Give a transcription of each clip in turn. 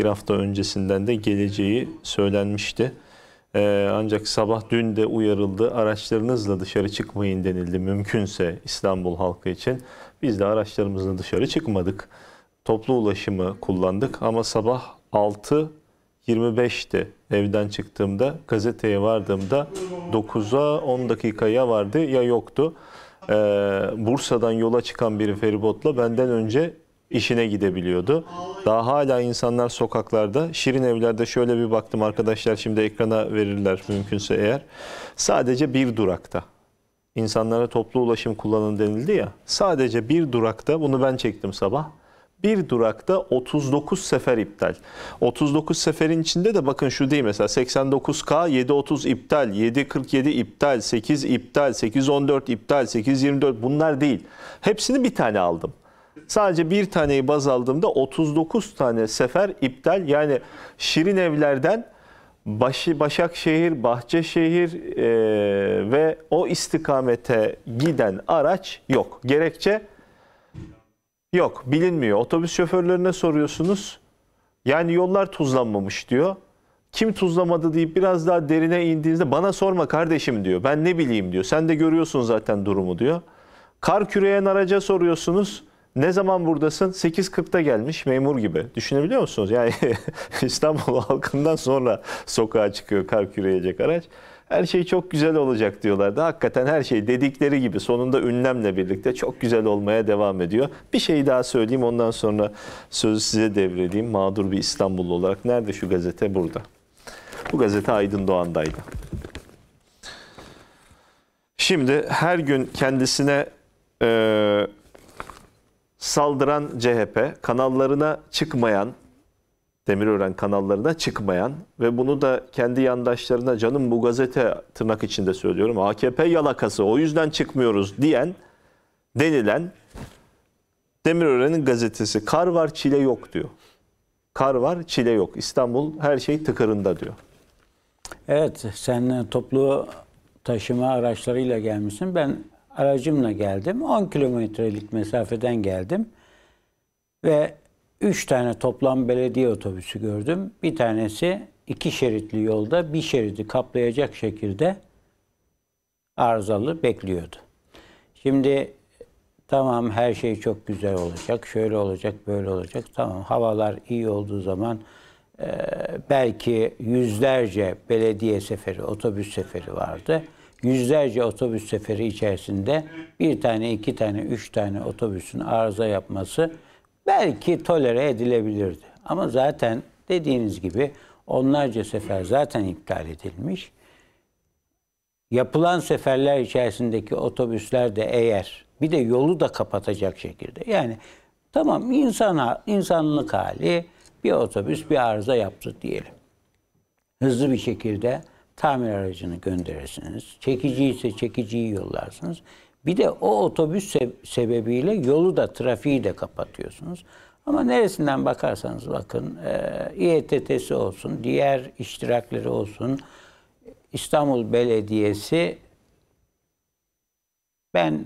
bir hafta öncesinden de geleceği söylenmişti. Ee, ancak sabah dün de uyarıldı. Araçlarınızla dışarı çıkmayın denildi mümkünse İstanbul halkı için. Biz de araçlarımızla dışarı çıkmadık. Toplu ulaşımı kullandık ama sabah 6.25'ti evden çıktığımda. Gazeteye vardığımda 9'a 10 dakikaya vardı ya yoktu. Ee, Bursa'dan yola çıkan bir feribotla benden önce işine gidebiliyordu. Daha hala insanlar sokaklarda, şirin evlerde şöyle bir baktım arkadaşlar şimdi ekrana verirler mümkünse eğer. Sadece bir durakta. İnsanlara toplu ulaşım kullanın denildi ya. Sadece bir durakta, bunu ben çektim sabah. Bir durakta 39 sefer iptal. 39 seferin içinde de bakın şu değil mesela 89K 730 iptal, 747 iptal, 8 iptal, 814 iptal, 824 bunlar değil. Hepsini bir tane aldım. Sadece bir taneyi baz aldığımda 39 tane sefer iptal. Yani Şirin Evler'den Başı Başakşehir, Bahçeşehir e, ve o istikamete giden araç yok. Gerekçe yok, bilinmiyor. Otobüs şoförlerine soruyorsunuz. Yani yollar tuzlanmamış diyor. Kim tuzlamadı deyip biraz daha derine indiğinizde bana sorma kardeşim diyor. Ben ne bileyim diyor. Sen de görüyorsun zaten durumu diyor. Kar küreyen araca soruyorsunuz. Ne zaman buradasın? 8.40'da gelmiş memur gibi. Düşünebiliyor musunuz? Yani İstanbul halkından sonra sokağa çıkıyor kar küreyecek araç. Her şey çok güzel olacak diyorlardı. Hakikaten her şey dedikleri gibi sonunda ünlemle birlikte çok güzel olmaya devam ediyor. Bir şey daha söyleyeyim ondan sonra sözü size devredeyim. Mağdur bir İstanbullu olarak. Nerede şu gazete? Burada. Bu gazete Aydın Doğan'daydı. Şimdi her gün kendisine e, saldıran CHP, kanallarına çıkmayan, Demirören kanallarına çıkmayan ve bunu da kendi yandaşlarına canım bu gazete tırnak içinde söylüyorum AKP yalakası o yüzden çıkmıyoruz diyen denilen Demirören'in gazetesi kar var çile yok diyor. Kar var çile yok. İstanbul her şey tıkırında diyor. Evet sen toplu taşıma araçlarıyla gelmişsin. Ben Aracımla geldim. 10 kilometrelik mesafeden geldim. Ve 3 tane toplam belediye otobüsü gördüm. Bir tanesi iki şeritli yolda bir şeridi kaplayacak şekilde arızalı bekliyordu. Şimdi tamam her şey çok güzel olacak, şöyle olacak, böyle olacak. Tamam havalar iyi olduğu zaman e, belki yüzlerce belediye seferi, otobüs seferi vardı yüzlerce otobüs seferi içerisinde bir tane, iki tane, üç tane otobüsün arıza yapması belki tolere edilebilirdi. Ama zaten dediğiniz gibi onlarca sefer zaten iptal edilmiş. Yapılan seferler içerisindeki otobüsler de eğer bir de yolu da kapatacak şekilde. Yani tamam insan insanlık hali bir otobüs bir arıza yaptı diyelim. Hızlı bir şekilde tamir aracını gönderirsiniz. Çekici ise çekiciyi yollarsınız. Bir de o otobüs sebebiyle yolu da trafiği de kapatıyorsunuz. Ama neresinden bakarsanız bakın e, İETT'si olsun, diğer iştirakleri olsun, İstanbul Belediyesi ben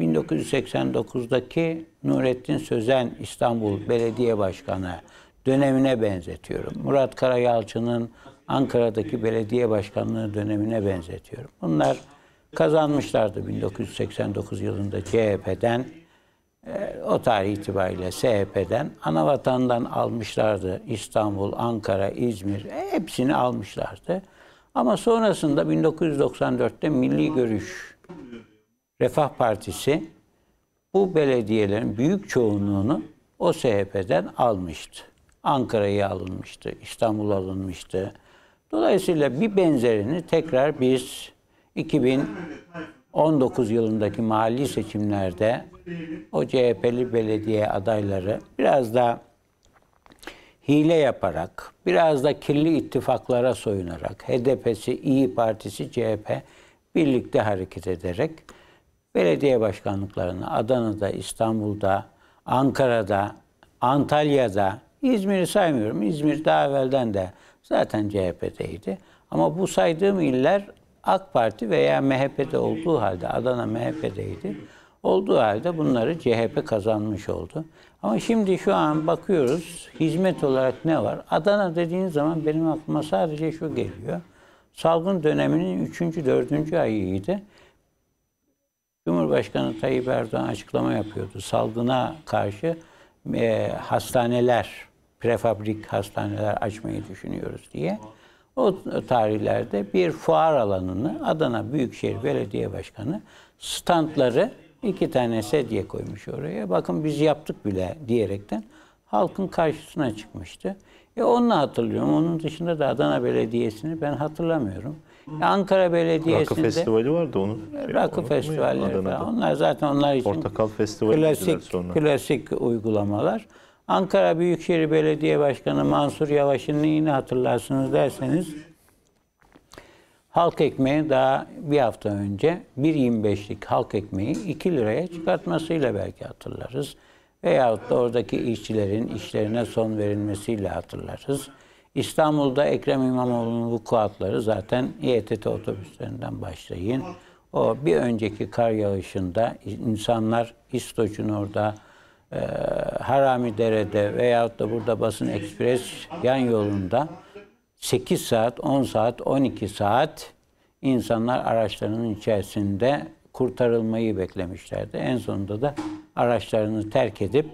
1989'daki Nurettin Sözen İstanbul Belediye Başkanı dönemine benzetiyorum. Murat Karayalçı'nın Ankara'daki belediye başkanlığı dönemine benzetiyorum. Bunlar kazanmışlardı 1989 yılında CHP'den. E, o tarih itibariyle SHP'den anavatandan almışlardı İstanbul, Ankara, İzmir, e, hepsini almışlardı. Ama sonrasında 1994'te Milli Görüş Refah Partisi bu belediyelerin büyük çoğunluğunu o SHP'den almıştı. Ankara'yı alınmıştı, İstanbul alınmıştı, Dolayısıyla bir benzerini tekrar biz 2019 yılındaki mahalli seçimlerde o CHP'li belediye adayları biraz da hile yaparak, biraz da kirli ittifaklara soyunarak, HDP'si, İyi Partisi, CHP birlikte hareket ederek belediye başkanlıklarını Adana'da, İstanbul'da, Ankara'da, Antalya'da, İzmir'i saymıyorum. İzmir daha evvelden de zaten CHP'deydi. Ama bu saydığım iller AK Parti veya MHP'de olduğu halde, Adana MHP'deydi. Olduğu halde bunları CHP kazanmış oldu. Ama şimdi şu an bakıyoruz hizmet olarak ne var? Adana dediğiniz zaman benim aklıma sadece şu geliyor. Salgın döneminin 3. 4. ayıydı. Cumhurbaşkanı Tayyip Erdoğan açıklama yapıyordu. Salgına karşı e, hastaneler prefabrik hastaneler açmayı düşünüyoruz diye. O tarihlerde bir fuar alanını Adana Büyükşehir Belediye Başkanı standları iki tane sedye koymuş oraya. Bakın biz yaptık bile diyerekten halkın karşısına çıkmıştı. E onunla hatırlıyorum. Onun dışında da Adana Belediyesi'ni ben hatırlamıyorum. E, Ankara Belediyesi'nde... Rakı Festivali vardı onun. Şey e, rakı Festivali. Onlar zaten onlar için Portakal Festivali klasik, klasik uygulamalar. Ankara Büyükşehir Belediye Başkanı Mansur Yavaş'ın neyini hatırlarsınız derseniz halk ekmeği daha bir hafta önce 1.25'lik halk ekmeği 2 liraya çıkartmasıyla belki hatırlarız. Veyahut da oradaki işçilerin işlerine son verilmesiyle hatırlarız. İstanbul'da Ekrem İmamoğlu'nun vukuatları zaten İETT otobüslerinden başlayın. O bir önceki kar yağışında insanlar İstoç'un orada e, derede veyahut da burada Basın Ekspres yan yolunda 8 saat, 10 saat, 12 saat insanlar araçlarının içerisinde kurtarılmayı beklemişlerdi. En sonunda da araçlarını terk edip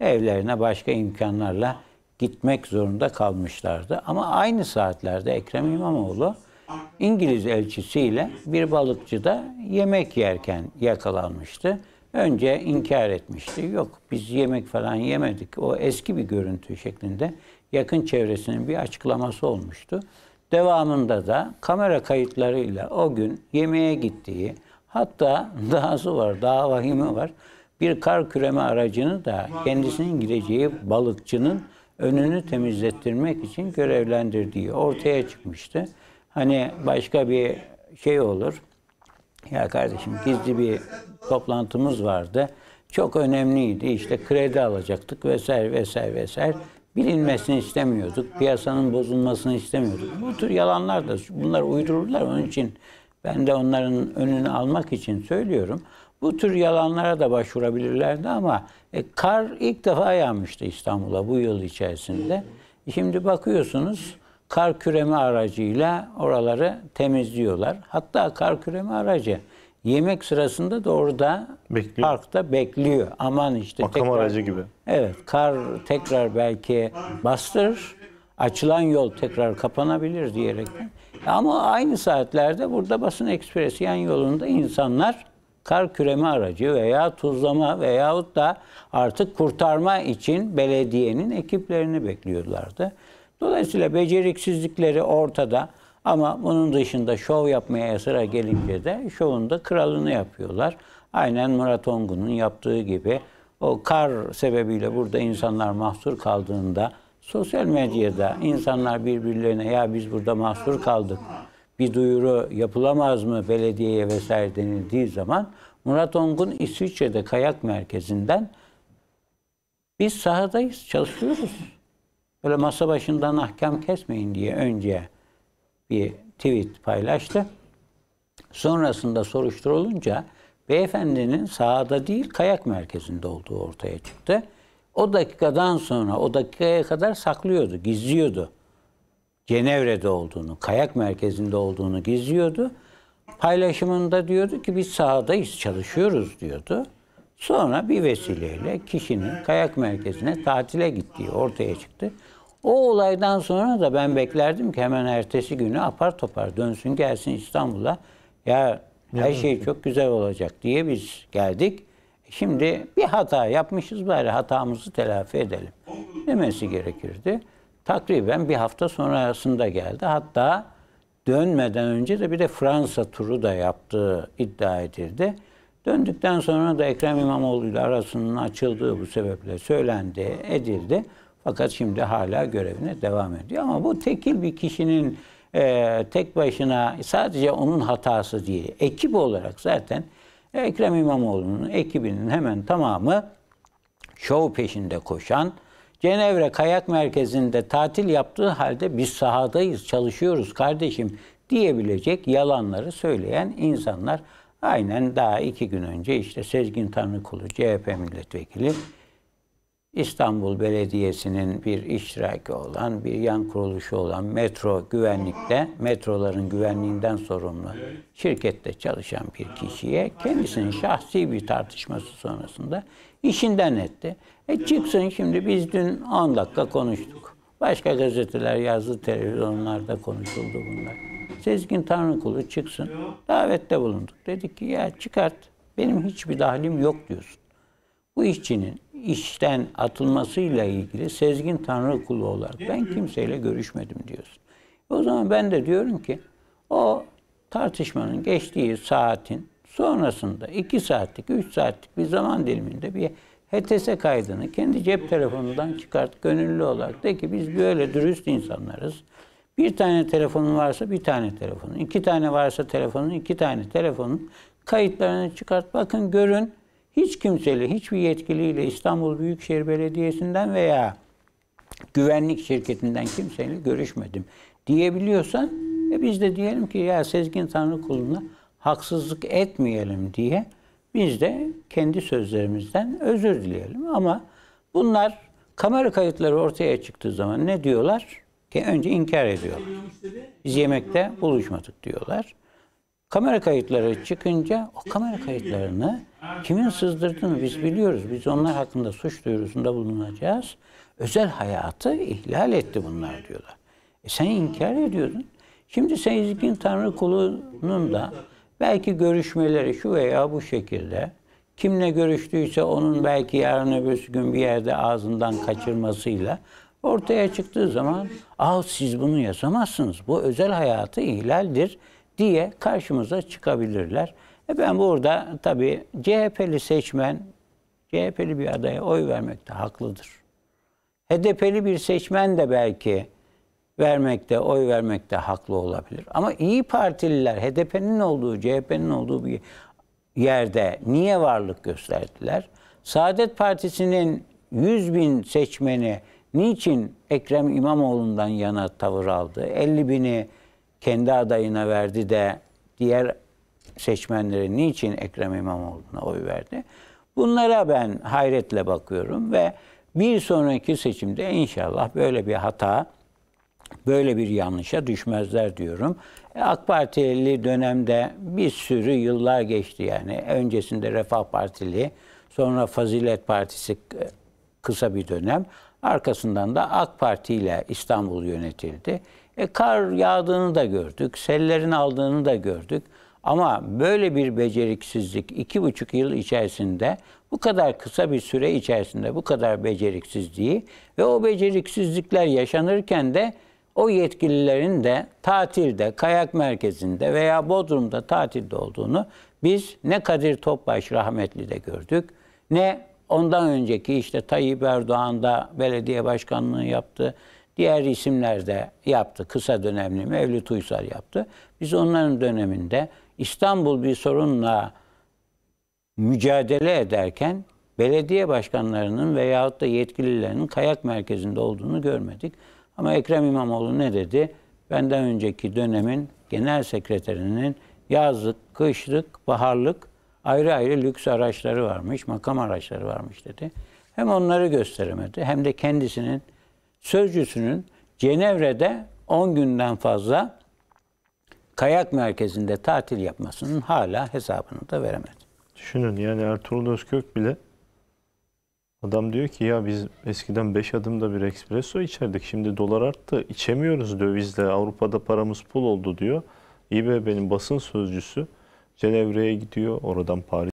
evlerine başka imkanlarla gitmek zorunda kalmışlardı. Ama aynı saatlerde Ekrem İmamoğlu İngiliz elçisiyle bir balıkçıda yemek yerken yakalanmıştı. Önce inkar etmişti. Yok biz yemek falan yemedik. O eski bir görüntü şeklinde yakın çevresinin bir açıklaması olmuştu. Devamında da kamera kayıtlarıyla o gün yemeğe gittiği hatta dahası var, daha vahimi var. Bir kar küreme aracını da kendisinin gireceği balıkçının önünü temizlettirmek için görevlendirdiği ortaya çıkmıştı. Hani başka bir şey olur, ya kardeşim gizli bir toplantımız vardı. Çok önemliydi. İşte kredi alacaktık vesaire vesaire vesaire. Bilinmesini istemiyorduk. Piyasanın bozulmasını istemiyorduk. Bu tür yalanlar da bunlar uydururlar. Onun için ben de onların önünü almak için söylüyorum. Bu tür yalanlara da başvurabilirlerdi ama e, kar ilk defa yağmıştı İstanbul'a bu yıl içerisinde. Şimdi bakıyorsunuz kar küreme aracıyla oraları temizliyorlar. Hatta kar küreme aracı yemek sırasında da orada bekliyor. parkta bekliyor. Aman işte Makam tekrar, aracı gibi. Evet, kar tekrar belki bastırır. Açılan yol tekrar kapanabilir diyerekten. Ama aynı saatlerde burada basın ekspresi yan yolunda insanlar kar küreme aracı veya tuzlama veyahut da artık kurtarma için belediyenin ekiplerini bekliyorlardı. Dolayısıyla beceriksizlikleri ortada ama bunun dışında şov yapmaya sıra gelince de şovunda kralını yapıyorlar. Aynen Murat Ongun'un yaptığı gibi o kar sebebiyle burada insanlar mahsur kaldığında sosyal medyada insanlar birbirlerine ya biz burada mahsur kaldık bir duyuru yapılamaz mı belediyeye vesaire denildiği zaman Murat Ongun İsviçre'de kayak merkezinden biz sahadayız, çalışıyoruz. Öyle masa başından ahkam kesmeyin diye önce bir tweet paylaştı. Sonrasında soruşturulunca beyefendinin sahada değil kayak merkezinde olduğu ortaya çıktı. O dakikadan sonra o dakikaya kadar saklıyordu, gizliyordu. Cenevre'de olduğunu, kayak merkezinde olduğunu gizliyordu. Paylaşımında diyordu ki biz sahadayız, çalışıyoruz diyordu. Sonra bir vesileyle kişinin kayak merkezine tatile gittiği ortaya çıktı. O olaydan sonra da ben beklerdim ki hemen ertesi günü apar topar dönsün gelsin İstanbul'a. Ya her şey çok güzel olacak diye biz geldik. Şimdi bir hata yapmışız bari hatamızı telafi edelim demesi gerekirdi. Takriben bir hafta sonrasında geldi. Hatta dönmeden önce de bir de Fransa turu da yaptığı iddia edildi. Döndükten sonra da Ekrem İmamoğlu ile arasının açıldığı bu sebeple söylendi, edildi. Fakat şimdi hala görevine devam ediyor. Ama bu tekil bir kişinin e, tek başına sadece onun hatası değil. Ekip olarak zaten Ekrem İmamoğlu'nun ekibinin hemen tamamı şov peşinde koşan, Cenevre Kayak Merkezi'nde tatil yaptığı halde biz sahadayız, çalışıyoruz kardeşim diyebilecek yalanları söyleyen insanlar. Aynen daha iki gün önce işte Sezgin Tanrıkulu, CHP milletvekili İstanbul Belediyesi'nin bir iştiraki olan, bir yan kuruluşu olan metro güvenlikte, metroların güvenliğinden sorumlu şirkette çalışan bir kişiye kendisinin şahsi bir tartışması sonrasında işinden etti. E çıksın şimdi biz dün 10 dakika konuştuk. Başka gazeteler yazdı, televizyonlarda konuşuldu bunlar. Sezgin Tanrıkulu çıksın, davette bulunduk. Dedik ki ya çıkart, benim hiçbir dahlim yok diyorsun. Bu işçinin işten atılmasıyla ilgili sezgin tanrı kulu olarak ben kimseyle görüşmedim diyorsun. O zaman ben de diyorum ki o tartışmanın geçtiği saatin sonrasında 2 saatlik, 3 saatlik bir zaman diliminde bir HTS kaydını kendi cep telefonundan çıkart gönüllü olarak de ki biz böyle dürüst insanlarız. Bir tane telefonun varsa bir tane telefonun, iki tane varsa telefonun, iki tane telefonun kayıtlarını çıkart. Bakın görün hiç kimseyle, hiçbir yetkiliyle İstanbul Büyükşehir Belediyesi'nden veya güvenlik şirketinden kimseyle görüşmedim diyebiliyorsan e biz de diyelim ki ya Sezgin Tanrı kuluna haksızlık etmeyelim diye biz de kendi sözlerimizden özür dileyelim. Ama bunlar kamera kayıtları ortaya çıktığı zaman ne diyorlar? ki Önce inkar ediyorlar. Biz yemekte buluşmadık diyorlar. Kamera kayıtları çıkınca o kamera kayıtlarını Kimin sızdırdığını biz biliyoruz. Biz onlar hakkında suç duyurusunda bulunacağız. Özel hayatı ihlal etti bunlar diyorlar. E sen inkar ediyordun. Şimdi Sezgin Tanrı kulunun da belki görüşmeleri şu veya bu şekilde kimle görüştüyse onun belki yarın öbür gün bir yerde ağzından kaçırmasıyla ortaya çıktığı zaman ah siz bunu yazamazsınız bu özel hayatı ihlaldir diye karşımıza çıkabilirler. E ben burada tabii CHP'li seçmen CHP'li bir adaya oy vermekte haklıdır. HDP'li bir seçmen de belki vermekte, oy vermekte haklı olabilir. Ama iyi Partililer HDP'nin olduğu, CHP'nin olduğu bir yerde niye varlık gösterdiler? Saadet Partisi'nin 100 bin seçmeni niçin Ekrem İmamoğlu'ndan yana tavır aldı? 50 bini kendi adayına verdi de diğer seçmenleri niçin Ekrem İmamoğlu'na oy verdi? Bunlara ben hayretle bakıyorum ve bir sonraki seçimde inşallah böyle bir hata, böyle bir yanlışa düşmezler diyorum. E, AK Partili dönemde bir sürü yıllar geçti yani. Öncesinde Refah Partili, sonra Fazilet Partisi e, kısa bir dönem. Arkasından da AK Parti ile İstanbul yönetildi. E, kar yağdığını da gördük, sellerin aldığını da gördük. Ama böyle bir beceriksizlik iki buçuk yıl içerisinde bu kadar kısa bir süre içerisinde bu kadar beceriksizliği ve o beceriksizlikler yaşanırken de o yetkililerin de tatilde, kayak merkezinde veya Bodrum'da tatilde olduğunu biz ne Kadir Topbaş de gördük ne ondan önceki işte Tayyip da belediye başkanlığı yaptı Diğer isimler de yaptı. Kısa dönemli Mevlüt Uysal yaptı. Biz onların döneminde İstanbul bir sorunla mücadele ederken belediye başkanlarının veyahut da yetkililerinin kayak merkezinde olduğunu görmedik. Ama Ekrem İmamoğlu ne dedi? Benden önceki dönemin genel sekreterinin yazlık, kışlık, baharlık ayrı ayrı lüks araçları varmış, makam araçları varmış dedi. Hem onları gösteremedi hem de kendisinin sözcüsünün Cenevre'de 10 günden fazla kayak merkezinde tatil yapmasının hala hesabını da veremedi. Düşünün yani Ertuğrul Özkök bile adam diyor ki ya biz eskiden 5 adımda bir espresso içerdik. Şimdi dolar arttı. içemiyoruz dövizle. Avrupa'da paramız pul oldu diyor. İBB'nin basın sözcüsü Cenevre'ye gidiyor. Oradan Paris